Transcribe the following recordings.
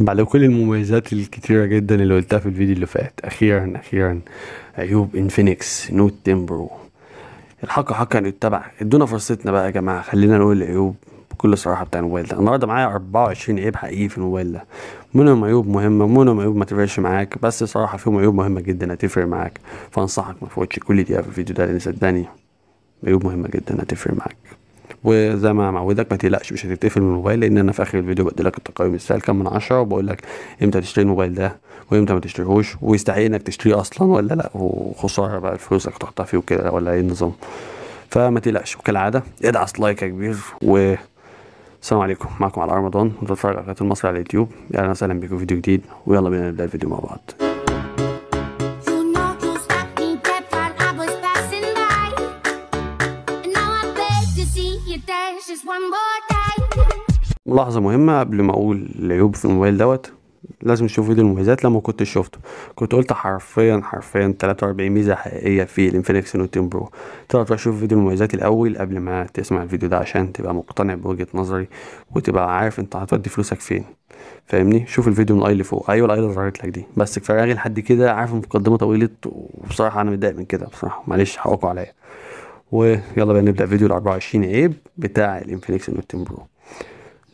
بعد كل المميزات الكتيرة جدا اللي قلتها في الفيديو اللي فات أخيرا أخيرا عيوب انفينكس نوت تيمبرو الحق حقا يتبع ادونا فرصتنا بقى يا جماعة خلينا نقول العيوب بكل صراحة بتاع الموبايل ده النهاردة معايا 24 عيب حقيقي في الموبايل ده منهم عيوب مهمة منهم عيوب ما تفرقش معاك بس صراحة فيهم عيوب مهمة جدا هتفرق معاك فأنصحك ما تفوتش كل دقيقة في الفيديو ده لأن صدقني عيوب مهمة جدا هتفرق معاك وزي ما معودك ما تقلقش مش هتتقفل من الموبايل لان انا في اخر الفيديو بدي لك التقييم السهل كام من عشرة وبقول لك امتى تشتري الموبايل ده وامتى ما تشتريهوش ويستحق انك تشتريه اصلا ولا لا وخساره بقى الفلوس اللي هتحطها فيه وكده ولا ايه النظام فما تقلقش وكالعاده ادعس لايك يا كبير و السلام عليكم معكم على رمضان وانت بتتفرج على قناه المصري على اليوتيوب اهلا وسهلا بكم في فيديو جديد ويلا بينا نبدا الفيديو مع بعض لحظة مهمة قبل ما أقول العيوب في الموبايل دوت لازم تشوف فيديو المميزات لما كنت شفته كنت قلت حرفيا حرفيا 43 ميزة حقيقية في الانفينكس نوت برو تقدر تروح تشوف فيديو المميزات الأول قبل ما تسمع الفيديو ده عشان تبقى مقتنع بوجهة نظري وتبقى عارف انت هتودي فلوسك فين فاهمني شوف الفيديو من الاي اللي فوق ايوه الاي اللي ظهرت لك دي بس كفايه راجل لحد كده عارف المقدمه طويله وبصراحه انا متضايق من كده بصراحه معلش حقكم عليا ويلا بقى نبدا فيديو ال 24 عيب بتاع الانفينكس نوت برو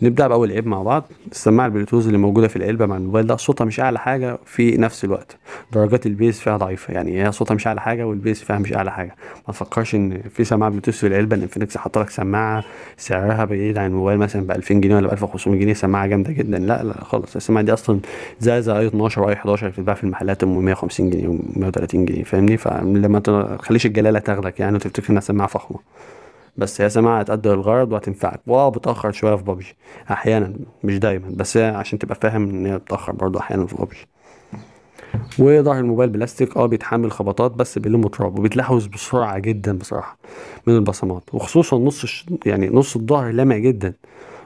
نبدا باول عيب مع بعض السماعه البلوتوث اللي موجوده في العلبه مع الموبايل ده صوتها مش اعلى حاجه في نفس الوقت درجات البيس فيها ضعيفه يعني هي صوتها مش اعلى حاجه والبيس فيها مش اعلى حاجه ما تفكرش ان في سماعه بلوتوث في العلبه ان انفينكس حاطه لك سماعه سعرها بعيد عن الموبايل مثلا ب 2000 جنيه ولا ب 1500 جنيه سماعه جامده جدا لا لا خالص السماعه دي اصلا زي زي اي 12 واي 11 بتتباع في المحلات ب 150 جنيه و 130 جنيه فاهمني فلما تخليش الجلاله تاخدك يعني وتفتكر انها سماعه فخمه بس هي سماعه هتأدي الغرض وهتنفعك واه بتأخر شويه في بابجي احيانا مش دايما بس عشان تبقى فاهم ان هي بتأخر برضه احيانا في بابجي وظهر الموبايل بلاستيك اه بيتحمل خبطات بس بيلم تراب وبيتلحوز بسرعه جدا بصراحه من البصمات وخصوصا نص يعني نص الظهر لامع جدا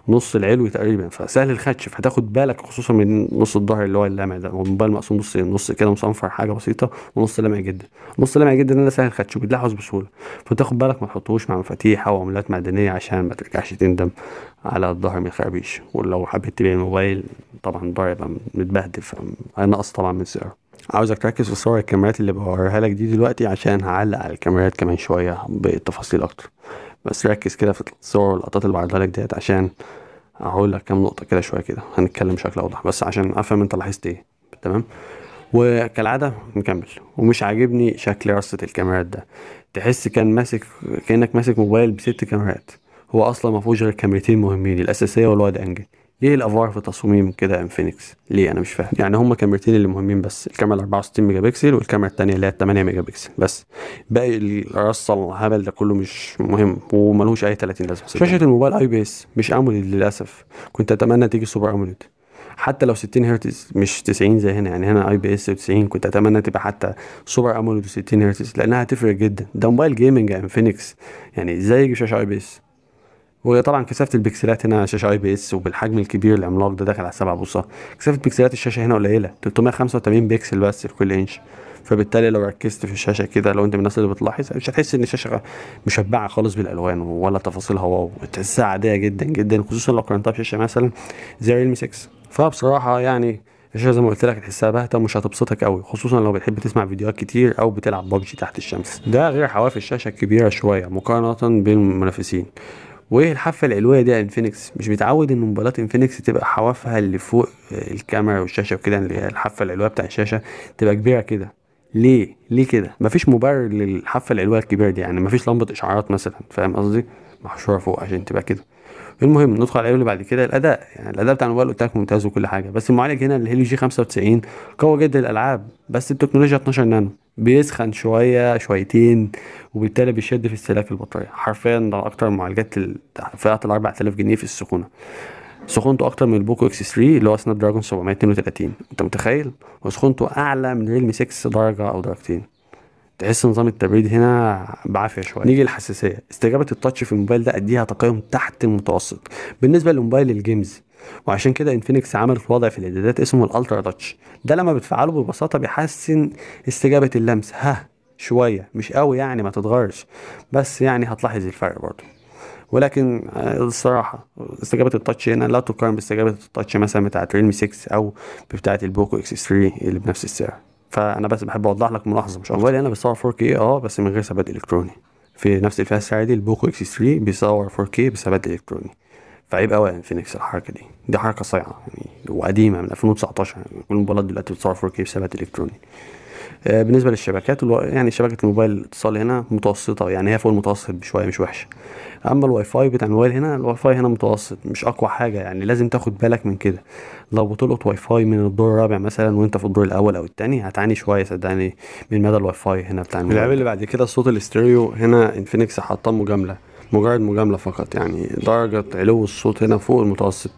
نص العلوي تقريبا فسهل الخدش فهتاخد بالك خصوصا من نص الظهر اللي هو اللامع ده هو الموبايل مقسوم نصين نص كده مصنفر حاجه بسيطه ونص لامع جدا نص لامع جدا ده سهل الخدش وبيتلاحظ بسهوله فتاخد بالك ما تحطوش مع مفاتيح او عملات معدنيه عشان ما ترجعش تندم على الظهر ما يخربش ولو حبيت تبيع الموبايل طبعا الظهر يبقى متبهدل فهينقص طبعا من سعره عاوزك تركز في صور الكاميرات اللي بوريها لك دي دلوقتي عشان هعلق على الكاميرات كمان شويه بتفاصيل اكتر بس ركز كده في الصور واللقطات اللي بعرضها لك ديت عشان اقول لك كام نقطه كده شويه كده هنتكلم بشكل اوضح بس عشان افهم انت لاحظت ايه تمام وكالعاده نكمل ومش عاجبني شكل رصه الكاميرات ده تحس كان ماسك كانك ماسك موبايل بست كاميرات هو اصلا ما فيهوش غير كاميرتين مهمين الاساسيه والوايد انجل ليه الافوار في تصميم كده انفينكس ليه انا مش فاهم يعني هما كاميرتين اللي مهمين بس الكاميرا 64 ميجا بكسل والكاميرا الثانيه اللي هي 8 ميجا بكسل بس باقي الرصه الهبل ده كله مش مهم وملوش اي 30 لازمه شاشه الموبايل اي بي اس مش اموليد للاسف كنت اتمنى تيجي سوبر اموليد حتى لو 60 هرتز مش 90 زي هنا يعني هنا اي بي اس 90 كنت اتمنى تبقى حتى سوبر اموليد 60 هرتز لانها هتفرق جدا ده موبايل جيمنج انفينكس يعني ازاي يجيب شاشه اي بي اس وطبعا كثافه البكسلات هنا شاشه اي بي اس وبالحجم الكبير العملاق ده داخل على 7 بوصه كثافه بكسلات الشاشه هنا قليله 385 بكسل بس في كل انش فبالتالي لو ركزت في الشاشه كده لو انت من الناس اللي بتلاحظ مش هتحس ان الشاشه مشبعه خالص بالالوان ولا تفاصيلها واو تحسها عاديه جدا جدا خصوصا لو قارنتها بشاشه مثلا زي ريلمي 6 فبصراحه يعني الشاشه زي ما قلت لك هتحسها باهته ومش هتبسطك قوي خصوصا لو بتحب تسمع فيديوهات كتير او بتلعب ببجي تحت الشمس ده غير حواف الشاشه الكبيره شويه مقارنه بالمنافسين وايه الحافه العلويه دي انفينكس مش متعود ان موبايلات انفينكس تبقى حوافها اللي فوق آه، الكاميرا والشاشه وكده اللي هي الحافه العلويه بتاع الشاشه تبقى كبيره كده ليه ليه كده مفيش مبرر للحافه العلويه الكبيره دي يعني مفيش لمبه اشعارات مثلا فاهم قصدي محشوره فوق عشان تبقى كده المهم ندخل على اللي بعد كده الاداء يعني الاداء بتاع الموبايل قلت لك ممتاز وكل حاجه بس المعالج هنا الهيليو جي 95 قوي جدا الالعاب بس التكنولوجيا 12 نانو بيسخن شويه شويتين وبالتالي بيشد في استهلاك البطاريه حرفيا ده اكتر معالجات فئه ال 4000 جنيه في السخونه سخونته اكتر من البوكو اكس 3 اللي هو سناب دراجون 732 انت متخيل وسخونته اعلى من ريلمي 6 درجه او درجتين تحس نظام التبريد هنا بعافيه شويه نيجي للحساسيه استجابه التاتش في الموبايل ده اديها تقييم تحت المتوسط بالنسبه لموبايل الجيمز وعشان كده انفينكس عملت وضع في الاعدادات اسمه الالترا تاتش ده لما بتفعله ببساطه بيحسن استجابه اللمس ها شويه مش قوي يعني ما تتغيرش بس يعني هتلاحظ الفرق برضه ولكن آه، الصراحه استجابه التاتش هنا لا تقارن باستجابه التاتش مثلا بتاعه ريلمي 6 او بتاعه البوكو اكس 3 اللي بنفس السعر فانا بس بحب اوضح لك ملاحظه مش اولي انا بصور 4K اه بس من غير ثبات الكتروني في نفس الفئه السعريه دي البوكو اكس 3 بيصور 4K بثبات الكتروني فعيب قوي يعني فينيكس الحركه دي دي حركه صايعه يعني وقديمه من 2019 يعني كل الموبايلات دلوقتي بتصور 4 كي بثبات الكتروني آه بالنسبه للشبكات الو... يعني شبكه الموبايل الاتصال هنا متوسطه يعني هي فوق المتوسط بشويه مش وحشه اما الواي فاي بتاع الموبايل هنا الواي فاي هنا متوسط مش اقوى حاجه يعني لازم تاخد بالك من كده لو بتلقط واي فاي من الدور الرابع مثلا وانت في الدور الاول او الثاني هتعاني شويه صدقني من مدى الواي فاي هنا بتاع الموبايل اللي بعد كده صوت الاستيريو هنا انفينكس حاطاه مجامله مجرد مجامله فقط يعني درجه علو الصوت هنا فوق المتوسط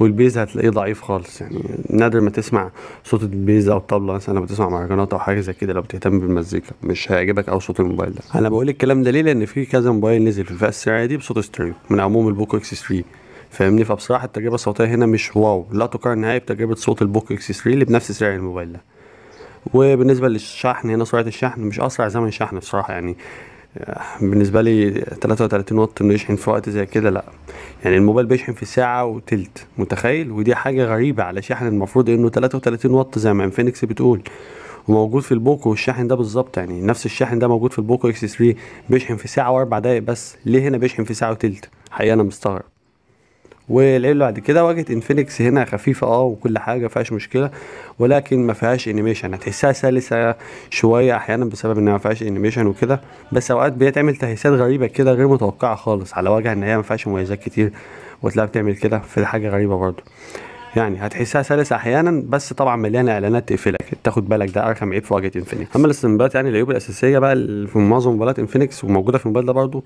والبيز هتلاقيه ضعيف خالص يعني نادر ما تسمع صوت البيز او الطبله مثلا لما تسمع مهرجانات او حاجه زي كده لو بتهتم بالمزيكا مش هيعجبك او صوت الموبايل ده انا بقول الكلام ده ليه لان في كذا موبايل نزل في الفئه السعريه دي بصوت ستريو من عموم البوكو اكس 3 فاهمني فبصراحه التجربه الصوتيه هنا مش واو لا تقارن نهائي بتجربه صوت البوك اكس 3 اللي بنفس سعر الموبايل ده وبالنسبه للشحن هنا سرعه الشحن مش اسرع زمن شحن بصراحه يعني بالنسبه لي 33 واط انه يشحن في وقت زي كده لا يعني الموبايل بيشحن في ساعه وتلت متخيل ودي حاجه غريبه على شاحن المفروض انه 33 واط زي ما انفينكس بتقول وموجود في البوكو والشاحن ده بالظبط يعني نفس الشاحن ده موجود في البوكو اكس 3 بيشحن في ساعه واربع دقايق بس ليه هنا بيشحن في ساعه وتلت حقيقه انا مستغرب والعيب بعد كده واجهه انفينكس هنا خفيفه اه وكل حاجه فيهاش مشكله ولكن ما فيهاش انيميشن هتحسها سلسه شويه احيانا بسبب انها ما فيهاش انيميشن وكده بس اوقات بيتعمل تهيسات غريبه كده غير متوقعه خالص على وجه ان هي ما فيهاش مميزات كتير وتلاقيها بتعمل كده في حاجه غريبه برده يعني هتحسها سلسه احيانا بس طبعا مليانه اعلانات تقفلك تاخد بالك ده ارخم عيب في واجهه انفينكس اما الاستنباطات يعني العيوب الاساسيه بقى في معظم موبايلات انفينكس وموجوده في الموبايل ده برده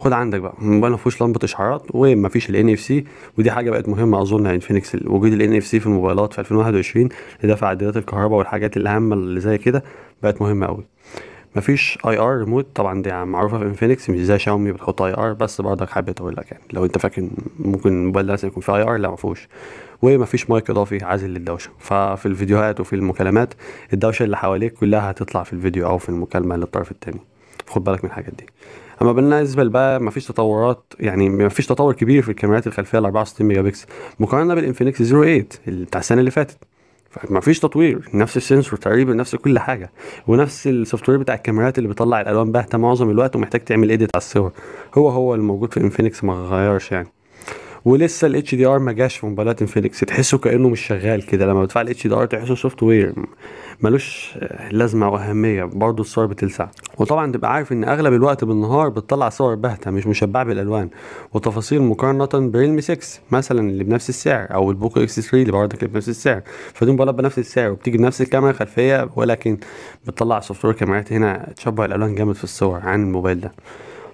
خد عندك بقى الموبايل ما فيهوش لمبه اشعارات وما فيش الان اف سي ودي حاجه بقت مهمه اظن عند يعني انفينكس وجود الان اف سي في الموبايلات في 2021 لدفع عدادات الكهرباء والحاجات الهامه اللي زي كده بقت مهمه قوي مفيش اي ار ريموت طبعا دي معروفه في انفينكس مش زي شاومي بتحط اي ار بس برضك حابب اقول لك يعني لو انت فاكر ممكن الموبايل ده يكون فيه اي ار لا مفهوش ومفيش مايك اضافي عازل للدوشه ففي الفيديوهات وفي المكالمات الدوشه اللي حواليك كلها هتطلع في الفيديو او في المكالمه للطرف الثاني خد بالك من الحاجات دي اما بالنسبه بقى مفيش تطورات يعني مفيش تطور كبير في الكاميرات الخلفيه ال 64 ميجا بكسل مقارنه بالانفينكس 08 اللي بتاع السنه اللي فاتت فما فيش تطوير نفس السنسور تقريبا نفس كل حاجه ونفس السوفت وير بتاع الكاميرات اللي بيطلع الالوان باهته معظم الوقت ومحتاج تعمل ايديت على الصور هو هو الموجود في انفينكس ما غيرش يعني ولسه الاتش دي ار ما جاش في موبايلات انفينكس تحسه كانه مش شغال كده لما بتفعل الاتش دي ار تحسه سوفت وير ملوش لازمه واهميه برضه الصور بتلسع وطبعا تبقى عارف ان اغلب الوقت بالنهار بتطلع صور باهته مش مشبعه بالالوان وتفاصيل مقارنه بريلم 6 مثلا اللي بنفس السعر او البوكو اكس 3 اللي برضك بنفس السعر فدي موبايلات بنفس السعر وبتيجي بنفس الكاميرا الخلفيه ولكن بتطلع سوفت وير كاميرات هنا تشبع الالوان جامد في الصور عن الموبايل ده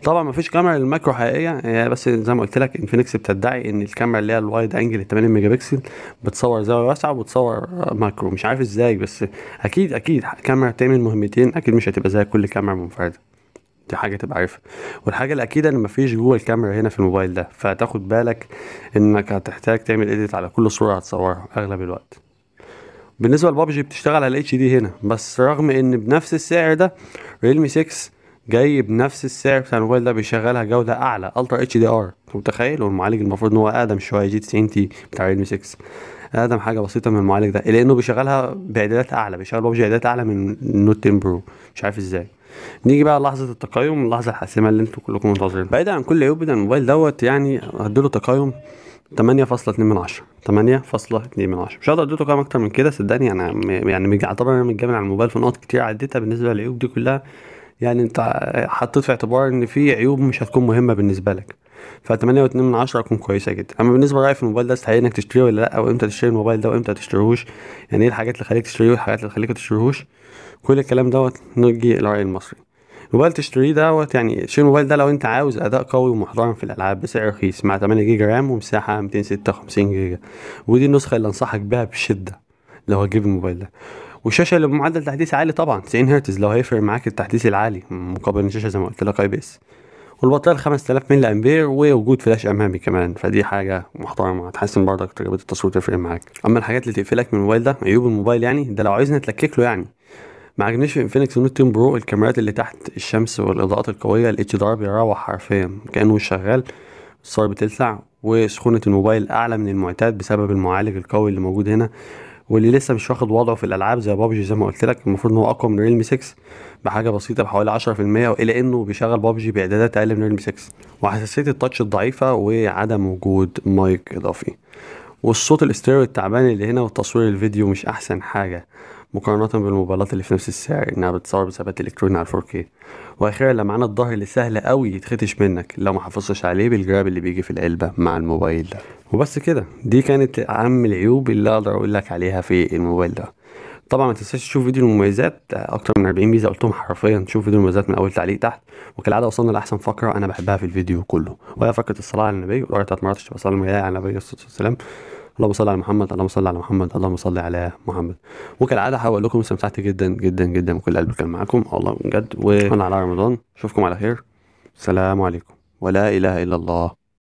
طبعا ما فيش كاميرا للماكرو حقيقيه هي بس زي ما قلت لك انفينكس بتدعي ان الكاميرا اللي هي الوايد انجل 80 ميجا بكسل بتصور زاويه واسعه وبتصور ماكرو مش عارف ازاي بس اكيد اكيد كاميرا بتعمل مهمتين اكيد مش هتبقى زي كل كاميرا منفرده دي حاجه تبقى عارفها والحاجه الاكيده ان مفيش جوه الكاميرا هنا في الموبايل ده فتاخد بالك انك هتحتاج تعمل اديت على كل صوره هتصورها اغلب الوقت بالنسبه لبابجي بتشتغل على اتش دي هنا بس رغم ان بنفس السعر ده ريلمي 6 جاي بنفس السعر بتاع الموبايل ده بيشغلها جوده اعلى الترا اتش دي ار انت متخيل والمعالج المفروض ان هو اقدم شويه جي 90 تي بتاع ريدمي 6 اقدم حاجه بسيطه من المعالج ده لانه بيشغلها باعدادات اعلى بيشغل ببجي اعدادات اعلى من النوت 10 برو مش عارف ازاي نيجي بقى لحظه التقيم اللحظه الحاسمه اللي انتوا كلكم منتظرينها بعيدا عن كل عيوب الموبايل دوت يعني هديله تقيم 8.2 من 10 8.2 من 10 مش هقدر اديته كام اكتر من كده صدقني يعني يعني اعتبر انا متجامل على الموبايل في نقط كتير عديتها بالنسبه للعيوب دي كلها يعني انت حطيت في اعتبار ان في عيوب مش هتكون مهمه بالنسبه لك ف 8.2 من 10 هتكون كويسه جدا اما بالنسبه لرايي في الموبايل ده استحق انك تشتريه ولا لا او امتى تشتري الموبايل ده وامتى تشتريهوش يعني ايه الحاجات اللي خليك تشتريه والحاجات اللي خليك تشتريهوش كل الكلام دوت نجي للراي المصري الموبايل تشتريه دوت يعني شيل الموبايل ده لو انت عاوز اداء قوي ومحترم في الالعاب بسعر رخيص مع 8 جيجا رام ومساحه 256 جيجا ودي النسخه اللي انصحك بيها بشده لو هتجيب الموبايل ده والشاشه اللي بمعدل تحديث عالي طبعا 90 هرتز لو هيفرق معاك التحديث العالي مقابل الشاشه زي ما قلت لك اي بي اس والبطاريه 5000 ملي امبير ووجود فلاش امامي كمان فدي حاجه محترمه هتحسن برضك تجربه التصوير تفرق معاك اما الحاجات اللي تقفلك من الموبايل ده عيوب الموبايل يعني ده لو عايزنا نتلكك له يعني ما عجبنيش في انفينكس نوت 10 برو الكاميرات اللي تحت الشمس والاضاءات القويه الاتش دي ار بيروح حرفيا كانه شغال الصور بتلسع وسخونه الموبايل اعلى من المعتاد بسبب المعالج القوي اللي موجود هنا واللي لسه مش واخد وضعه في الالعاب زي بابجي زي ما قلت لك المفروض ان هو اقوى من ريلمي 6 بحاجه بسيطه بحوالي 10% الى انه بيشغل بابجي باعدادات اقل من ريلمي 6 وحساسيه التاتش الضعيفه وعدم وجود مايك اضافي والصوت الاستيريو التعبان اللي هنا والتصوير الفيديو مش احسن حاجه مقارنة بالموبايلات اللي في نفس السعر انها بتصور بثبات الكتروني على 4K واخيرا لمعان الظهر اللي سهل قوي يتختش منك لو ما حافظتش عليه بالجراب اللي بيجي في العلبة مع الموبايل ده وبس كده دي كانت اهم العيوب اللي اقدر اقول لك عليها في الموبايل ده طبعا ما تنساش تشوف فيديو المميزات اكتر من 40 ميزه قلتهم حرفيا شوف فيديو المميزات من اول تعليق تحت وكالعاده وصلنا لاحسن فقره انا بحبها في الفيديو كله وهي فقره الصلاه على النبي وقرأت ثلاث مرات صلاه على النبي عليه الصلاه والسلام اللهم صل على محمد اللهم صل على محمد اللهم صل على محمد وكالعاده هقول لكم استمتعت جدا جدا جدا بكل قلب كان معاكم والله بجد وانا على رمضان اشوفكم على خير السلام عليكم ولا اله الا الله